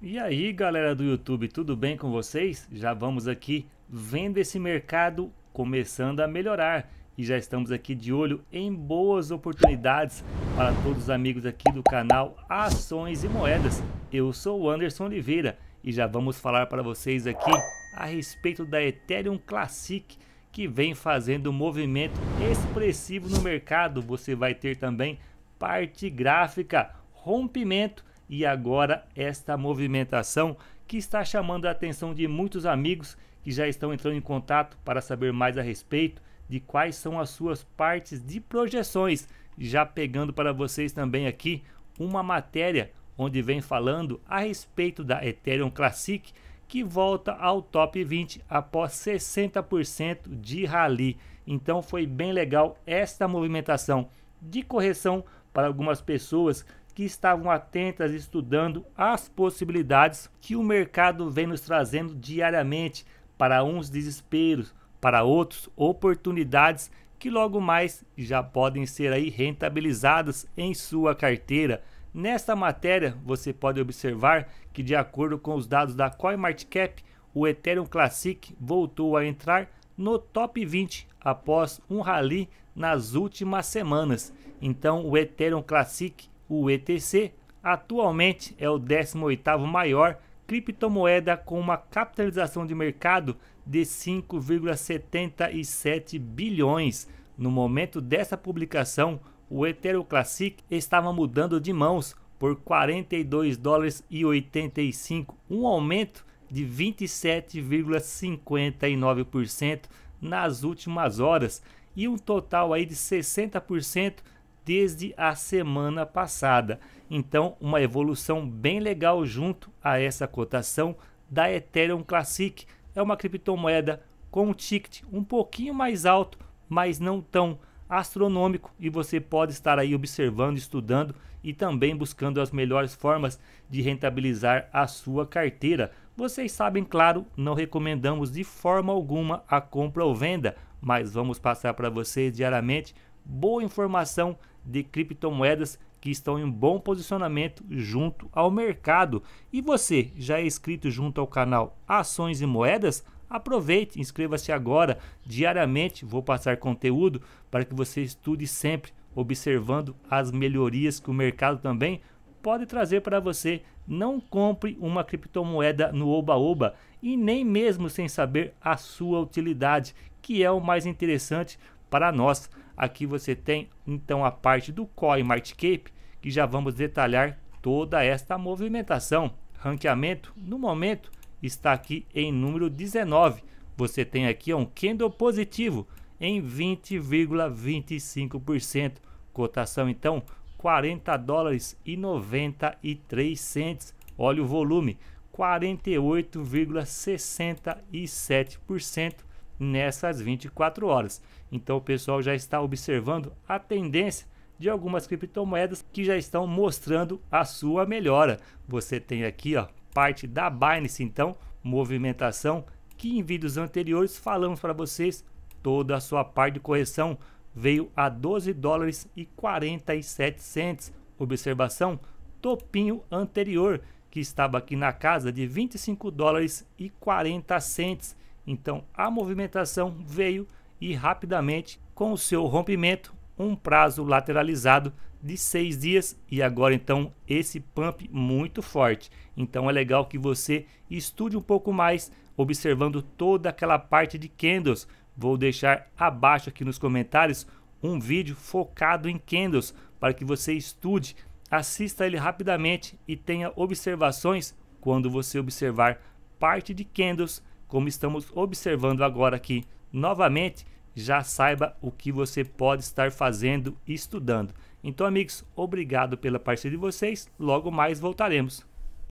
E aí galera do YouTube, tudo bem com vocês? Já vamos aqui vendo esse mercado começando a melhorar e já estamos aqui de olho em boas oportunidades para todos os amigos aqui do canal Ações e Moedas. Eu sou o Anderson Oliveira e já vamos falar para vocês aqui a respeito da Ethereum Classic que vem fazendo um movimento expressivo no mercado. Você vai ter também parte gráfica, rompimento e agora esta movimentação que está chamando a atenção de muitos amigos que já estão entrando em contato para saber mais a respeito de quais são as suas partes de projeções. Já pegando para vocês também aqui uma matéria onde vem falando a respeito da Ethereum Classic que volta ao top 20 após 60% de rally. Então foi bem legal esta movimentação de correção para algumas pessoas que estavam atentas estudando as possibilidades que o mercado vem nos trazendo diariamente, para uns desesperos, para outros oportunidades que logo mais já podem ser aí rentabilizadas em sua carteira. Nesta matéria, você pode observar que de acordo com os dados da CoinMarketCap, o Ethereum Classic voltou a entrar no top 20 após um rally nas últimas semanas. Então, o Ethereum Classic o ETC atualmente é o 18º maior criptomoeda com uma capitalização de mercado de 5,77 bilhões. No momento dessa publicação, o Ethereum Classic estava mudando de mãos por 42 dólares e 85, um aumento de 27,59% nas últimas horas e um total aí de 60% desde a semana passada. Então, uma evolução bem legal junto a essa cotação da Ethereum Classic. É uma criptomoeda com um ticket um pouquinho mais alto, mas não tão astronômico e você pode estar aí observando, estudando e também buscando as melhores formas de rentabilizar a sua carteira. Vocês sabem, claro, não recomendamos de forma alguma a compra ou venda, mas vamos passar para vocês diariamente boa informação de criptomoedas que estão em bom posicionamento junto ao mercado. E você já é inscrito junto ao canal Ações e Moedas? Aproveite, inscreva-se agora. Diariamente vou passar conteúdo para que você estude sempre, observando as melhorias que o mercado também pode trazer para você. Não compre uma criptomoeda no oba-oba e nem mesmo sem saber a sua utilidade, que é o mais interessante para nós. Aqui você tem então a parte do Core Martcape, que já vamos detalhar toda esta movimentação. Ranqueamento, no momento, está aqui em número 19. Você tem aqui um candle positivo em 20,25%. Cotação então 40 dólares e 93 centes. Olha o volume, 48,67% nessas 24 horas. Então o pessoal já está observando a tendência de algumas criptomoedas que já estão mostrando a sua melhora. Você tem aqui, ó, parte da Binance, então, movimentação que em vídeos anteriores falamos para vocês toda a sua parte de correção veio a 12 dólares e 47 cents. Observação, topinho anterior que estava aqui na casa de 25 dólares e 40 cents. Então a movimentação veio e rapidamente, com o seu rompimento, um prazo lateralizado de seis dias e agora então esse pump muito forte. Então é legal que você estude um pouco mais, observando toda aquela parte de candles. Vou deixar abaixo aqui nos comentários um vídeo focado em candles para que você estude, assista ele rapidamente e tenha observações quando você observar parte de candles como estamos observando agora aqui novamente, já saiba o que você pode estar fazendo e estudando. Então, amigos, obrigado pela parceria de vocês. Logo mais voltaremos.